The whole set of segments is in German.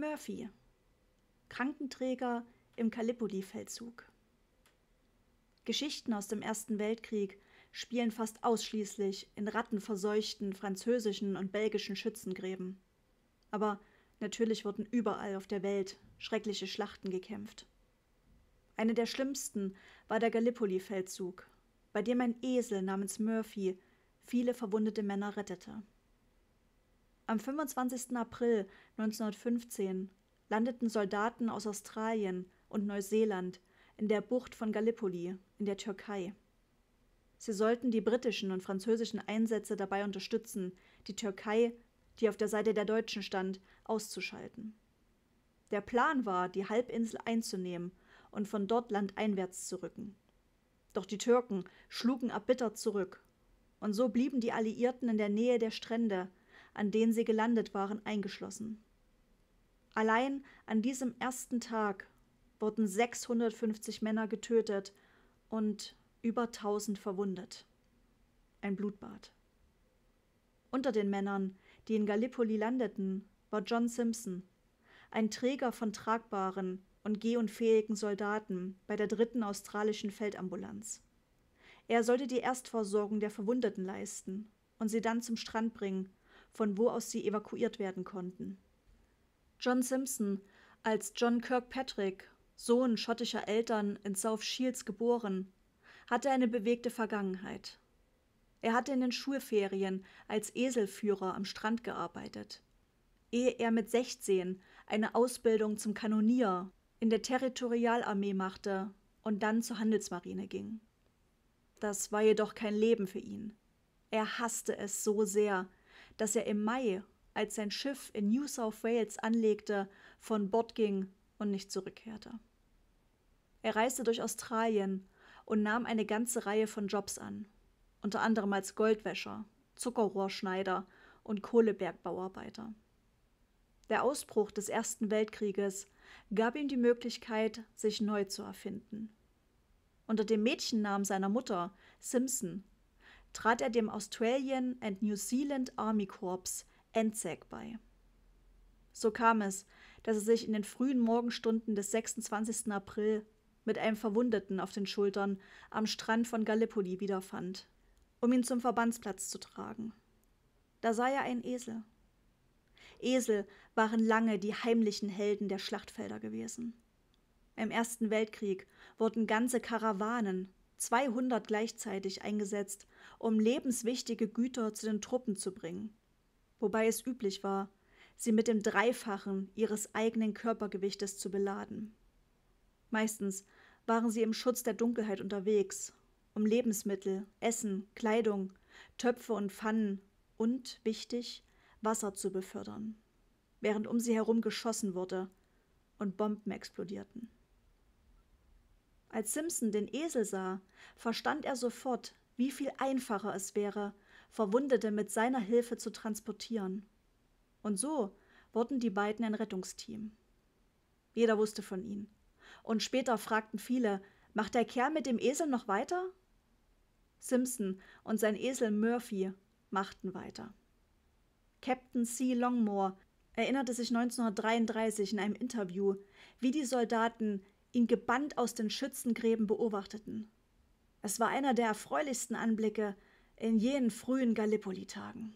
Murphy, Krankenträger im Gallipoli-Feldzug. Geschichten aus dem Ersten Weltkrieg spielen fast ausschließlich in rattenverseuchten französischen und belgischen Schützengräben. Aber natürlich wurden überall auf der Welt schreckliche Schlachten gekämpft. Eine der schlimmsten war der Gallipoli-Feldzug, bei dem ein Esel namens Murphy viele verwundete Männer rettete. Am 25. April 1915 landeten Soldaten aus Australien und Neuseeland in der Bucht von Gallipoli in der Türkei. Sie sollten die britischen und französischen Einsätze dabei unterstützen, die Türkei, die auf der Seite der Deutschen stand, auszuschalten. Der Plan war, die Halbinsel einzunehmen und von dort landeinwärts zu rücken. Doch die Türken schlugen erbittert zurück, und so blieben die Alliierten in der Nähe der Strände an denen sie gelandet waren, eingeschlossen. Allein an diesem ersten Tag wurden 650 Männer getötet und über 1000 verwundet. Ein Blutbad. Unter den Männern, die in Gallipoli landeten, war John Simpson, ein Träger von tragbaren und gehunfähigen Soldaten bei der dritten australischen Feldambulanz. Er sollte die Erstversorgung der Verwundeten leisten und sie dann zum Strand bringen, von wo aus sie evakuiert werden konnten. John Simpson, als John Kirkpatrick, Sohn schottischer Eltern in South Shields geboren, hatte eine bewegte Vergangenheit. Er hatte in den Schulferien als Eselführer am Strand gearbeitet, ehe er mit 16 eine Ausbildung zum Kanonier in der Territorialarmee machte und dann zur Handelsmarine ging. Das war jedoch kein Leben für ihn. Er hasste es so sehr, dass er im Mai, als sein Schiff in New South Wales anlegte, von Bord ging und nicht zurückkehrte. Er reiste durch Australien und nahm eine ganze Reihe von Jobs an, unter anderem als Goldwäscher, Zuckerrohrschneider und Kohlebergbauarbeiter. Der Ausbruch des Ersten Weltkrieges gab ihm die Möglichkeit, sich neu zu erfinden. Unter dem Mädchennamen seiner Mutter, Simpson, trat er dem Australian and New Zealand Army Corps NZAC bei. So kam es, dass er sich in den frühen Morgenstunden des 26. April mit einem Verwundeten auf den Schultern am Strand von Gallipoli wiederfand, um ihn zum Verbandsplatz zu tragen. Da sah er einen Esel. Esel waren lange die heimlichen Helden der Schlachtfelder gewesen. Im Ersten Weltkrieg wurden ganze Karawanen 200 gleichzeitig eingesetzt, um lebenswichtige Güter zu den Truppen zu bringen, wobei es üblich war, sie mit dem Dreifachen ihres eigenen Körpergewichtes zu beladen. Meistens waren sie im Schutz der Dunkelheit unterwegs, um Lebensmittel, Essen, Kleidung, Töpfe und Pfannen und, wichtig, Wasser zu befördern, während um sie herum geschossen wurde und Bomben explodierten. Als Simpson den Esel sah, verstand er sofort, wie viel einfacher es wäre, Verwundete mit seiner Hilfe zu transportieren. Und so wurden die beiden ein Rettungsteam. Jeder wusste von ihnen. Und später fragten viele, macht der Kerl mit dem Esel noch weiter? Simpson und sein Esel Murphy machten weiter. Captain C. Longmore erinnerte sich 1933 in einem Interview, wie die Soldaten ihn gebannt aus den Schützengräben beobachteten. Es war einer der erfreulichsten Anblicke in jenen frühen Gallipoli-Tagen.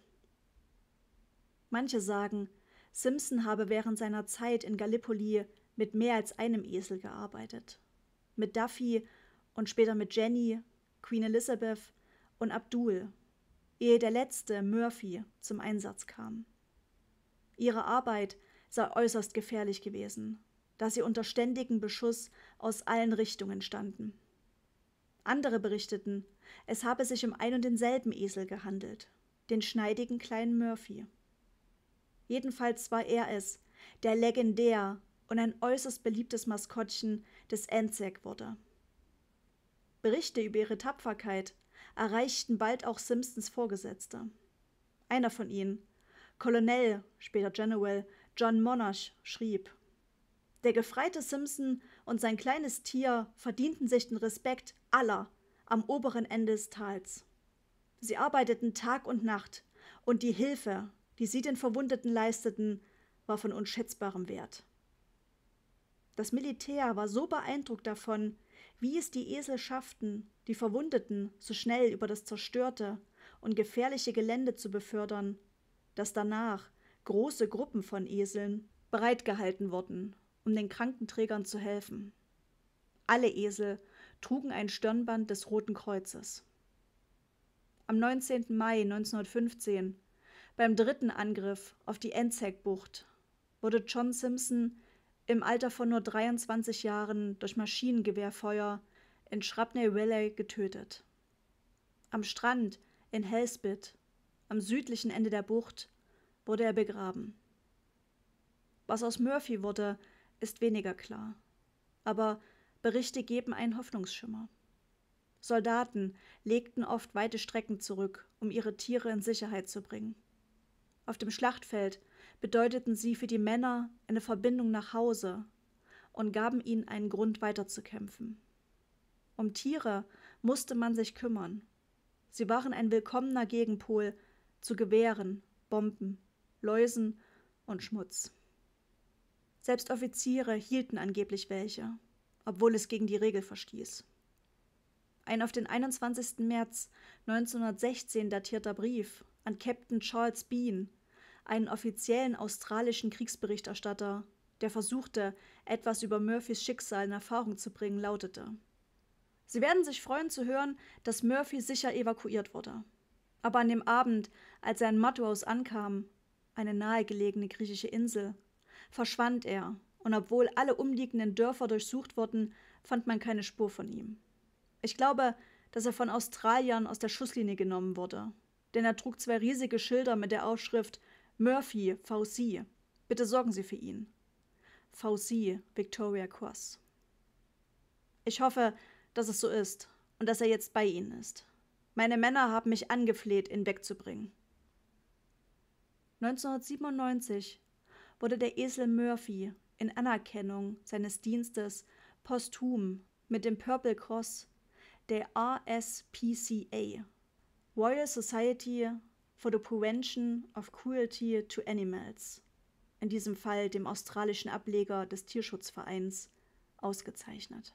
Manche sagen, Simpson habe während seiner Zeit in Gallipoli mit mehr als einem Esel gearbeitet. Mit Duffy und später mit Jenny, Queen Elizabeth und Abdul, ehe der letzte, Murphy, zum Einsatz kam. Ihre Arbeit sei äußerst gefährlich gewesen da sie unter ständigem Beschuss aus allen Richtungen standen. Andere berichteten, es habe sich um ein und denselben Esel gehandelt, den schneidigen kleinen Murphy. Jedenfalls war er es, der legendär und ein äußerst beliebtes Maskottchen des Enzek wurde. Berichte über ihre Tapferkeit erreichten bald auch Simpsons Vorgesetzte. Einer von ihnen, Colonel, später General John Monash, schrieb, der gefreite Simpson und sein kleines Tier verdienten sich den Respekt aller am oberen Ende des Tals. Sie arbeiteten Tag und Nacht, und die Hilfe, die sie den Verwundeten leisteten, war von unschätzbarem Wert. Das Militär war so beeindruckt davon, wie es die Esel schafften, die Verwundeten so schnell über das zerstörte und gefährliche Gelände zu befördern, dass danach große Gruppen von Eseln bereitgehalten wurden um den Krankenträgern zu helfen. Alle Esel trugen ein Stirnband des Roten Kreuzes. Am 19. Mai 1915, beim dritten Angriff auf die Enzeg-Bucht, wurde John Simpson im Alter von nur 23 Jahren durch Maschinengewehrfeuer in Shrapnel Valley getötet. Am Strand in Hellspit, am südlichen Ende der Bucht, wurde er begraben. Was aus Murphy wurde, ist weniger klar. Aber Berichte geben einen Hoffnungsschimmer. Soldaten legten oft weite Strecken zurück, um ihre Tiere in Sicherheit zu bringen. Auf dem Schlachtfeld bedeuteten sie für die Männer eine Verbindung nach Hause und gaben ihnen einen Grund weiterzukämpfen. Um Tiere musste man sich kümmern. Sie waren ein willkommener Gegenpol zu Gewehren, Bomben, Läusen und Schmutz. Selbst Offiziere hielten angeblich welche, obwohl es gegen die Regel verstieß. Ein auf den 21. März 1916 datierter Brief an Captain Charles Bean, einen offiziellen australischen Kriegsberichterstatter, der versuchte, etwas über Murphys Schicksal in Erfahrung zu bringen, lautete: Sie werden sich freuen zu hören, dass Murphy sicher evakuiert wurde. Aber an dem Abend, als er in Matthäus ankam, eine nahegelegene griechische Insel, verschwand er, und obwohl alle umliegenden Dörfer durchsucht wurden, fand man keine Spur von ihm. Ich glaube, dass er von Australiern aus der Schusslinie genommen wurde, denn er trug zwei riesige Schilder mit der Aufschrift Murphy, VC. Bitte sorgen Sie für ihn. VC, Victoria Cross. Ich hoffe, dass es so ist und dass er jetzt bei Ihnen ist. Meine Männer haben mich angefleht, ihn wegzubringen. 1997 wurde der Esel Murphy in Anerkennung seines Dienstes posthum mit dem Purple Cross der RSPCA, Royal Society for the Prevention of Cruelty to Animals, in diesem Fall dem australischen Ableger des Tierschutzvereins, ausgezeichnet